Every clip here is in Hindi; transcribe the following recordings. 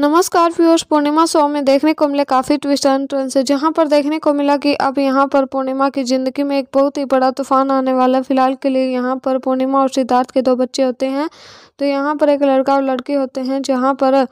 नमस्कार व्यूअर्स पूर्णिमा शो में देखने को मिले काफ़ी ट्विस्ट एंड टर्न्स है जहाँ पर देखने को मिला कि अब यहाँ पर पूर्णिमा की ज़िंदगी में एक बहुत ही बड़ा तूफान आने वाला है फिलहाल के लिए यहाँ पर पूर्णिमा और सिद्धार्थ के दो बच्चे होते हैं तो यहाँ पर एक लड़का और लड़की होते हैं जहाँ पर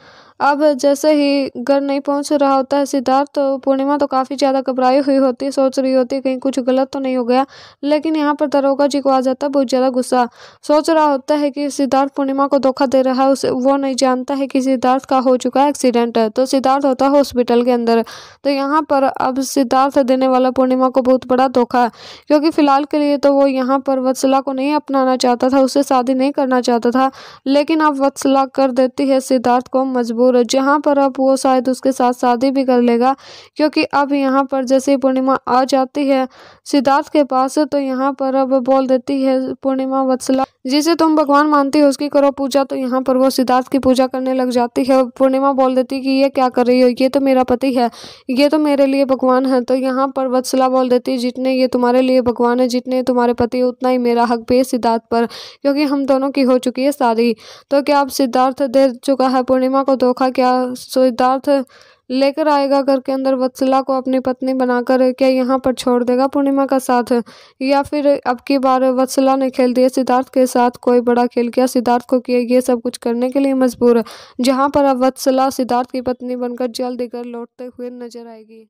अब जैसे ही घर नहीं पहुँच रहा होता है सिद्धार्थ तो पूर्णिमा तो काफ़ी ज़्यादा घबराई हुई होती है सोच रही होती है कहीं कुछ गलत तो नहीं हो गया लेकिन यहाँ पर दरोगा जी को आ जाता है बहुत ज़्यादा गुस्सा सोच रहा होता है कि सिद्धार्थ पूर्णिमा को धोखा दे रहा है उसे वो नहीं जानता है कि सिद्धार्थ का हो चुका है एक्सीडेंट तो सिद्धार्थ होता है हॉस्पिटल के अंदर तो यहाँ पर अब सिद्धार्थ देने वाला पूर्णिमा को बहुत बड़ा धोखा है क्योंकि फ़िलहाल के लिए तो वो यहाँ पर वत्सला को नहीं अपनाना चाहता था उससे शादी नहीं करना चाहता था लेकिन अब वत्सला कर देती है सिद्धार्थ को मजबूर जहाँ पर अब वो शायद उसके साथ शादी भी कर लेगा क्योंकि अब यहाँ पर जैसे पूर्णिमा आ जाती है सिद्धार्थ के पास तो यहाँ पर अब बोल देती है पूर्णिमा वत्सला जिसे तुम भगवान मानती हो उसकी करो पूजा तो यहाँ पर वो सिद्धार्थ की पूजा करने लग जाती है पूर्णिमा बोल देती कि ये क्या कर रही हो ये तो मेरा पति है ये तो मेरे लिए भगवान है तो यहाँ पर वत्सला बोल देती है जितने ये तुम्हारे लिए भगवान है जितने तुम्हारे पति उतना ही मेरा हक भी है सिद्धार्थ पर क्योंकि हम दोनों की हो चुकी है शादी गई तो क्या अब सिद्धार्थ दे चुका है पूर्णिमा को धोखा क्या सिद्धार्थ लेकर आएगा घर के अंदर वत्सला को अपनी पत्नी बनाकर क्या यहाँ पर छोड़ देगा पूर्णिमा का साथ या फिर अब की बार वत्सला ने खेल दिया सिद्धार्थ के साथ कोई बड़ा खेल किया सिद्धार्थ को किया ये सब कुछ करने के लिए मजबूर जहाँ पर अब वत्सला सिद्धार्थ की पत्नी बनकर जल्द घर लौटते हुए नजर आएगी